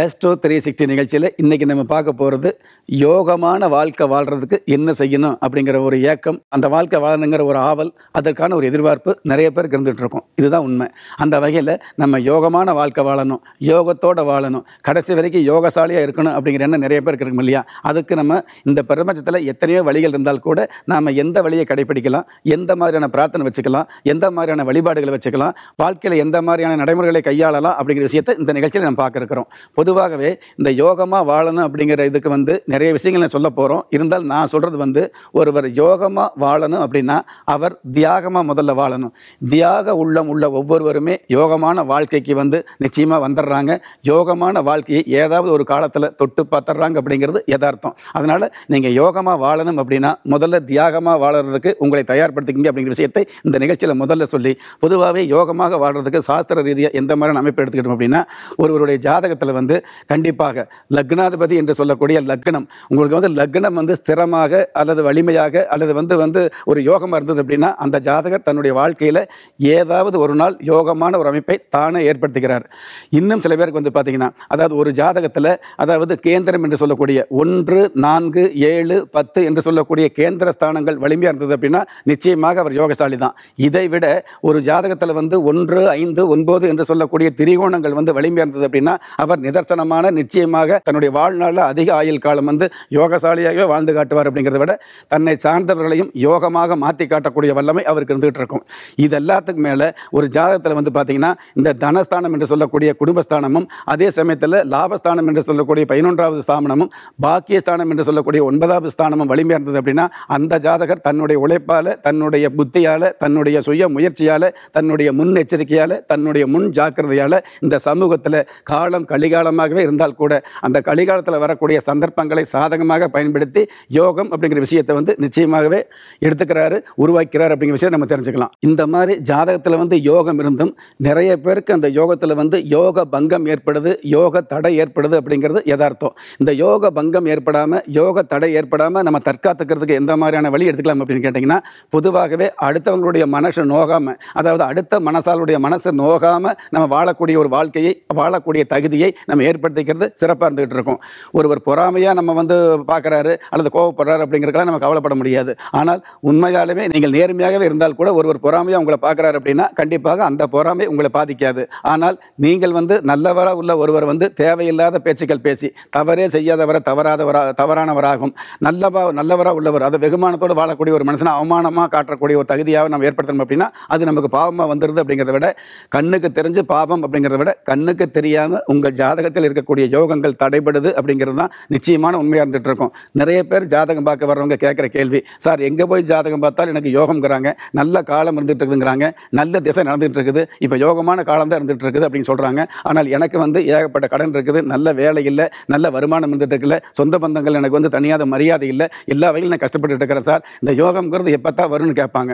astro three sixty நிகழ்ச்சியில் இன்றைக்கி நம்ம பார்க்க போகிறது யோகமான வாழ்க்கை வாழ்கிறதுக்கு என்ன செய்யணும் அப்படிங்கிற ஒரு ஏக்கம் அந்த வாழ்க்கை வாழணுங்கிற ஒரு ஆவல் அதற்கான ஒரு எதிர்பார்ப்பு நிறைய பேர் இருந்துகிட்ருக்கோம் இதுதான் உண்மை அந்த வகையில் நம்ம யோகமான வாழ்க்கை வாழணும் யோகத்தோடு வாழணும் கடைசி வரைக்கும் யோகசாலியாக இருக்கணும் அப்படிங்கிற எண்ணம் நிறைய பேருக்கு இருக்கும் இல்லையா அதுக்கு நம்ம இந்த பிரபஞ்சத்தில் எத்தனையோ வழிகள் இருந்தால் கூட நாம் எந்த வழியை கடைபிடிக்கலாம் எந்த மாதிரியான பிரார்த்தனை வச்சுக்கலாம் எந்த மாதிரியான வழிபாடுகளை வச்சுக்கலாம் வாழ்க்கையில் எந்த மாதிரியான நடைமுறைகளை கையாளலாம் அப்படிங்கிற விஷயத்தை இந்த நிகழ்ச்சியில் நம்ம பார்க்க இருக்கிறோம் பொதுவாகவே இந்த யோகமாக வாழணும் அப்படிங்கிற இதுக்கு வந்து நிறைய விஷயங்கள் சொல்ல போகிறோம் இருந்தால் நான் சொல்கிறது வந்து ஒருவர் யோகமாக வாழணும் அப்படின்னா அவர் தியாகமாக முதல்ல வாழணும் தியாக உள்ளம் உள்ள ஒவ்வொருவருமே யோகமான வாழ்க்கைக்கு வந்து நிச்சயமாக வந்துடுறாங்க யோகமான வாழ்க்கையை ஏதாவது ஒரு காலத்தில் தொட்டு பார்த்துட்றாங்க அப்படிங்கிறது யதார்த்தம் அதனால் நீங்கள் யோகமாக வாழணும் அப்படின்னா முதல்ல தியாகமாக வாழறதுக்கு உங்களை தயார்படுத்திக்கிங்க அப்படிங்கிற விஷயத்தை இந்த நிகழ்ச்சியில் முதல்ல சொல்லி பொதுவாகவே யோகமாக வாழ்கிறதுக்கு சாஸ்திர ரீதியாக எந்த மாதிரியான அமைப்பு எடுத்துக்கிட்டோம் அப்படின்னா ஒருவருடைய ஜாதகத்தில் வந்து வந்து கண்டிப்பாக லக்னாதிபதி என்று சொல்லக்கூடிய லக்னம் உங்களுக்கு வந்து லக்னம் வந்து ஸ்திரமாக அல்லது வலிமையாக அல்லது வந்து வந்து ஒரு யோகமாக இருந்தது அப்படின்னா அந்த ஜாதகர் தன்னுடைய வாழ்க்கையில் ஏதாவது ஒரு நாள் யோகமான ஒரு அமைப்பை தானே ஏற்படுத்துகிறார் இன்னும் சில பேருக்கு வந்து பார்த்தீங்கன்னா அதாவது ஒரு ஜாதகத்தில் அதாவது கேந்திரம் என்று சொல்லக்கூடிய ஒன்று நான்கு ஏழு பத்து என்று சொல்லக்கூடிய கேந்திர ஸ்தானங்கள் வலிமையாக இருந்தது அப்படின்னா நிச்சயமாக அவர் யோகசாலி தான் இதை விட ஒரு ஜாதகத்தில் வந்து ஒன்று ஐந்து ஒன்பது என்று சொல்லக்கூடிய திரிகோணங்கள் வந்து வலிமையாக இருந்தது அப்படின்னா அவர் நிதர்சனமான நிச்சயமாக தன்னுடைய வாழ்நாளில் அதிக ஆயுள் காலம் வந்து யோகசாலியாகவே வாழ்ந்து காட்டுவார் அப்படிங்கிறத விட தன்னை சார்ந்தவர்களையும் யோகமாக மாற்றி காட்டக்கூடிய வல்லமை அவருக்கு இருந்துகிட்டு இருக்கும் இது எல்லாத்துக்கும் மேலே ஒரு ஜாதகத்தில் வந்து பார்த்தீங்கன்னா இந்த தனஸ்தானம் என்று சொல்லக்கூடிய குடும்பஸ்தானமும் அதே சமயத்தில் லாபஸ்தானம் என்று சொல்லக்கூடிய பதினொன்றாவது ஸ்தானமும் பாக்கியஸ்தானம் என்று சொல்லக்கூடிய ஒன்பதாவது ஸ்தானமும் இருந்தது அப்படின்னா அந்த ஜாதகர் தன்னுடைய உழைப்பால் தன்னுடைய புத்தியால் தன்னுடைய சுய முயற்சியால் தன்னுடைய எச்சரிக்கையால் தன்னுடைய முன் ஜாக்கிரதையால் இந்த சமூகத்தில் காலம் கலிகால கலிகாலமாகவே இருந்தால் கூட அந்த கலிகாலத்தில் வரக்கூடிய சந்தர்ப்பங்களை சாதகமாக பயன்படுத்தி யோகம் அப்படிங்கிற விஷயத்தை வந்து நிச்சயமாகவே எடுத்துக்கிறாரு உருவாக்கிறார் அப்படிங்கிற விஷயத்தை நம்ம தெரிஞ்சுக்கலாம் இந்த மாதிரி ஜாதகத்தில் வந்து யோகம் இருந்தும் நிறைய பேருக்கு அந்த யோகத்தில் வந்து யோக பங்கம் ஏற்படுது யோக தடை ஏற்படுது அப்படிங்கிறது யதார்த்தம் இந்த யோக பங்கம் ஏற்படாமல் யோக தடை ஏற்படாமல் நம்ம தற்காத்துக்கிறதுக்கு எந்த மாதிரியான வழி எடுத்துக்கலாம் அப்படின்னு கேட்டிங்கன்னா பொதுவாகவே அடுத்தவங்களுடைய மனசு நோகாமல் அதாவது அடுத்த மனசாலுடைய மனசு நோகாமல் நம்ம வாழக்கூடிய ஒரு வாழ்க்கையை வாழக்கூடிய தகுதியை நம்ம ஏற்படுத்திக்கிறது சிறப்பாக இருந்துகிட்டு இருக்கும் ஒருவர் பொறாமையாக நம்ம வந்து பார்க்குறாரு அல்லது கோவப்படுறாரு அப்படிங்கிறக்கெல்லாம் நம்ம கவலைப்பட முடியாது ஆனால் உண்மையாலுமே நீங்கள் நேர்மையாகவே இருந்தால் கூட ஒருவர் பொறாமையாக உங்களை பார்க்குறாரு அப்படின்னா கண்டிப்பாக அந்த பொறாமை உங்களை பாதிக்காது ஆனால் நீங்கள் வந்து நல்லவராக உள்ள ஒருவர் வந்து தேவையில்லாத பேச்சுக்கள் பேசி தவறே செய்யாதவரை தவறாதவராக தவறானவராகும் நல்லவா நல்லவராக உள்ளவர் அதை வெகுமானத்தோடு வாழக்கூடிய ஒரு மனுஷனை அவமானமாக காட்டக்கூடிய ஒரு தகுதியாக நம்ம ஏற்படுத்தணும் அப்படின்னா அது நமக்கு பாவமாக வந்துடுது அப்படிங்கிறத விட கண்ணுக்கு தெரிஞ்சு பாவம் அப்படிங்கிறத விட கண்ணுக்கு தெரியாமல் உங்கள் ஜாதக ஜாதகத்தில் இருக்கக்கூடிய யோகங்கள் தடைபடுது அப்படிங்கிறது தான் நிச்சயமான உண்மையாக இருந்துகிட்டு இருக்கும் நிறைய பேர் ஜாதகம் பார்க்க வர்றவங்க கேட்குற கேள்வி சார் எங்கே போய் ஜாதகம் பார்த்தால் எனக்கு யோகம்ங்கிறாங்க நல்ல காலம் இருந்துகிட்டு இருக்குதுங்கிறாங்க நல்ல திசை நடந்துகிட்டு இருக்குது இப்போ யோகமான காலம் தான் இருந்துகிட்டு இருக்குது அப்படின்னு சொல்கிறாங்க ஆனால் எனக்கு வந்து ஏகப்பட்ட கடன் இருக்குது நல்ல வேலை இல்லை நல்ல வருமானம் இருந்துகிட்டு இருக்குல்ல சொந்த பந்தங்கள் எனக்கு வந்து தனியாக மரியாதை இல்லை எல்லா வகையில் நான் கஷ்டப்பட்டு இருக்கிறேன் சார் இந்த யோகம்ங்கிறது எப்போ தான் வரும்னு கேட்பாங்க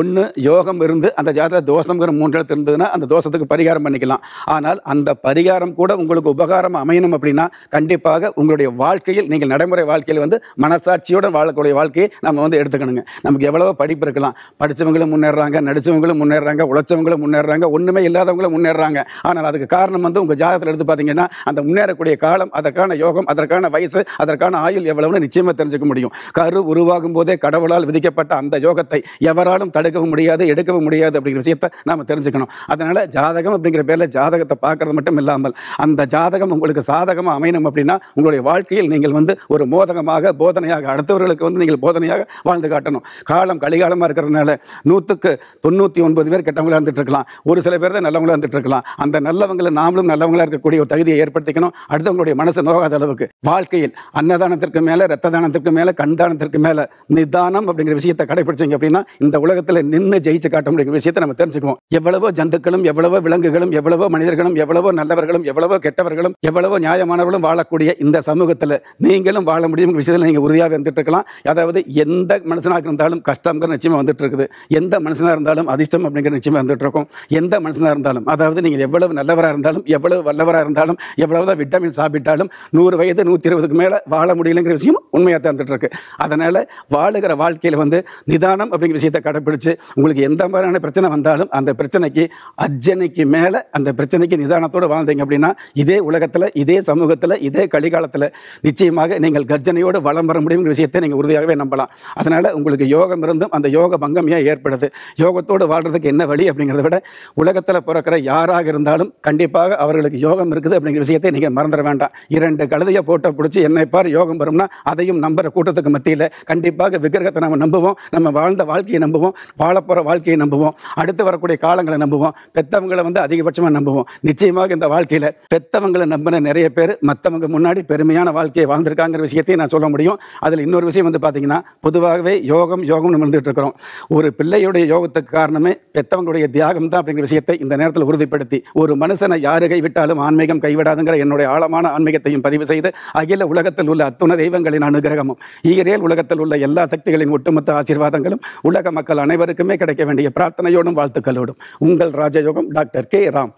ஒன்று யோகம் இருந்து அந்த ஜாதக தோஷங்கிற மூன்று இடத்து இருந்ததுன்னா அந்த தோஷத்துக்கு பரிகாரம் பண்ணிக்கலாம் ஆனால் அந்த பரிகாரம் கூட உங்களுக்கு உங்களுக்கு உபகாரம் அமையணும் அப்படின்னா கண்டிப்பாக உங்களுடைய வாழ்க்கையில் நீங்கள் நடைமுறை வாழ்க்கையில் வந்து மனசாட்சியுடன் வாழக்கூடிய வாழ்க்கையை நம்ம வந்து எடுத்துக்கணுங்க நமக்கு எவ்வளவோ படிப்பு இருக்கலாம் படித்தவங்களும் முன்னேறாங்க நடித்தவங்களும் முன்னேறாங்க உழைச்சவங்களும் முன்னேறாங்க ஒன்றுமே இல்லாதவங்களும் முன்னேறாங்க ஆனால் அதுக்கு காரணம் வந்து உங்கள் ஜாதகத்தில் எடுத்து பார்த்தீங்கன்னா அந்த முன்னேறக்கூடிய காலம் அதற்கான யோகம் அதற்கான வயசு அதற்கான ஆயுள் எவ்வளவுன்னு நிச்சயமாக தெரிஞ்சுக்க முடியும் கரு உருவாகும் போதே கடவுளால் விதிக்கப்பட்ட அந்த யோகத்தை எவராலும் தடுக்கவும் முடியாது எடுக்கவும் முடியாது அப்படிங்கிற விஷயத்தை நாம் தெரிஞ்சுக்கணும் அதனால் ஜாதகம் அப்படிங்கிற பேரில் ஜாதகத்தை பார்க்குறது மட்டும் இல்லாமல் அந்த சாதகம் உங்களுக்கு சாதகமாக அமையணும் அப்படின்னா உங்களுடைய வாழ்க்கையில் நீங்கள் வந்து ஒரு மோதகமாக போதனையாக அடுத்தவர்களுக்கு வந்து நீங்கள் போதனையாக வாழ்ந்து காட்டணும் காலம் கலிகாலமாக இருக்கிறதுனால நூற்றுக்கு தொண்ணூற்றி ஒன்பது பேர் கெட்டவங்களாக இருந்துட்டு இருக்கலாம் ஒரு சில பேர் தான் நல்லவங்களாக இருந்துட்டு இருக்கலாம் அந்த நல்லவங்களை நாமளும் நல்லவங்களாக இருக்கக்கூடிய ஒரு தகுதியை ஏற்படுத்திக்கணும் அடுத்தவங்களுடைய மனசு நோகாத அளவுக்கு வாழ்க்கையில் அன்னதானத்திற்கு மேலே ரத்த தானத்திற்கு மேலே கண் தானத்திற்கு மேலே நிதானம் அப்படிங்கிற விஷயத்தை கடைபிடிச்சிங்க அப்படின்னா இந்த உலகத்தில் நின்று ஜெயிச்சு காட்ட முடியும் விஷயத்தை நம்ம தெரிஞ்சுக்குவோம் எவ்வளவோ ஜந்துக்களும் எவ்வளவோ விலங்குகளும் எவ்வளவோ மனிதர்களும் எவ்வளவோ நல்லவர்களும் எவ்வளவோ கெட்டவர்களும் நல்லவர்களும் எவ்வளவோ நியாயமானவர்களும் வாழக்கூடிய இந்த சமூகத்தில் நீங்களும் வாழ முடியும் விஷயத்தில் நீங்கள் உறுதியாக இருந்துட்டு இருக்கலாம் அதாவது எந்த மனுஷனாக இருந்தாலும் கஷ்டங்கிற நிச்சயமாக வந்துட்டு இருக்குது எந்த மனுஷனாக இருந்தாலும் அதிர்ஷ்டம் அப்படிங்கிற நிச்சயமாக வந்துட்டு இருக்கும் எந்த மனுஷனாக இருந்தாலும் அதாவது நீங்கள் எவ்வளவு நல்லவராக இருந்தாலும் எவ்வளவு வல்லவராக இருந்தாலும் எவ்வளவு விட்டமின் சாப்பிட்டாலும் நூறு வயது நூற்றி இருபதுக்கு மேலே வாழ முடியலைங்கிற விஷயம் உண்மையாக தான் இருக்கு அதனால் வாழுகிற வாழ்க்கையில் வந்து நிதானம் அப்படிங்கிற விஷயத்தை கடைப்பிடிச்சு உங்களுக்கு எந்த மாதிரியான பிரச்சனை வந்தாலும் அந்த பிரச்சனைக்கு அர்ஜனைக்கு மேலே அந்த பிரச்சனைக்கு நிதானத்தோடு வாழ்ந்தீங்க அப்படின்னா இதே இதே உலகத்தில் இதே சமூகத்தில் இதே கலிகாலத்தில் நிச்சயமாக நீங்கள் கர்ஜனையோடு வளம் வர முடியுங்கிற விஷயத்தை நீங்கள் உறுதியாகவே நம்பலாம் அதனால் உங்களுக்கு யோகம் இருந்தும் அந்த யோக பங்கமையாக ஏற்படுது யோகத்தோடு வாழ்கிறதுக்கு என்ன வழி அப்படிங்கிறத விட உலகத்தில் பிறக்கிற யாராக இருந்தாலும் கண்டிப்பாக அவர்களுக்கு யோகம் இருக்குது அப்படிங்கிற விஷயத்தை நீங்கள் மறந்துட வேண்டாம் இரண்டு கழுதையை போட்டை பிடிச்சி என்னை பார் யோகம் வரும்னா அதையும் நம்புகிற கூட்டத்துக்கு மத்தியில் கண்டிப்பாக விக்கிரகத்தை நம்ம நம்புவோம் நம்ம வாழ்ந்த வாழ்க்கையை நம்புவோம் வாழப்போகிற வாழ்க்கையை நம்புவோம் அடுத்து வரக்கூடிய காலங்களை நம்புவோம் பெத்தவங்களை வந்து அதிகபட்சமாக நம்புவோம் நிச்சயமாக இந்த வாழ்க்கையில் பெத்தவங்க தெய்வங்களை நம்பின நிறைய பேர் மற்றவங்க முன்னாடி பெருமையான வாழ்க்கையை வாழ்ந்திருக்காங்கிற விஷயத்தையும் நான் சொல்ல முடியும் அதில் இன்னொரு விஷயம் வந்து பார்த்திங்கன்னா பொதுவாகவே யோகம் யோகம்னு வந்துட்டு இருக்கிறோம் ஒரு பிள்ளையுடைய யோகத்துக்கு காரணமே பெற்றவங்களுடைய தியாகம் தான் அப்படிங்கிற விஷயத்தை இந்த நேரத்தில் உறுதிப்படுத்தி ஒரு மனுஷனை யாரு கைவிட்டாலும் ஆன்மீகம் கைவிடாதுங்கிற என்னுடைய ஆழமான ஆன்மீகத்தையும் பதிவு செய்து அகில உலகத்தில் உள்ள அத்துண தெய்வங்களின் அனுகிரகமும் ஈரேல் உலகத்தில் உள்ள எல்லா சக்திகளின் ஒட்டுமொத்த ஆசீர்வாதங்களும் உலக மக்கள் அனைவருக்குமே கிடைக்க வேண்டிய பிரார்த்தனையோடும் வாழ்த்துக்களோடும் உங்கள் ராஜயோகம் டாக்டர் கே ராம்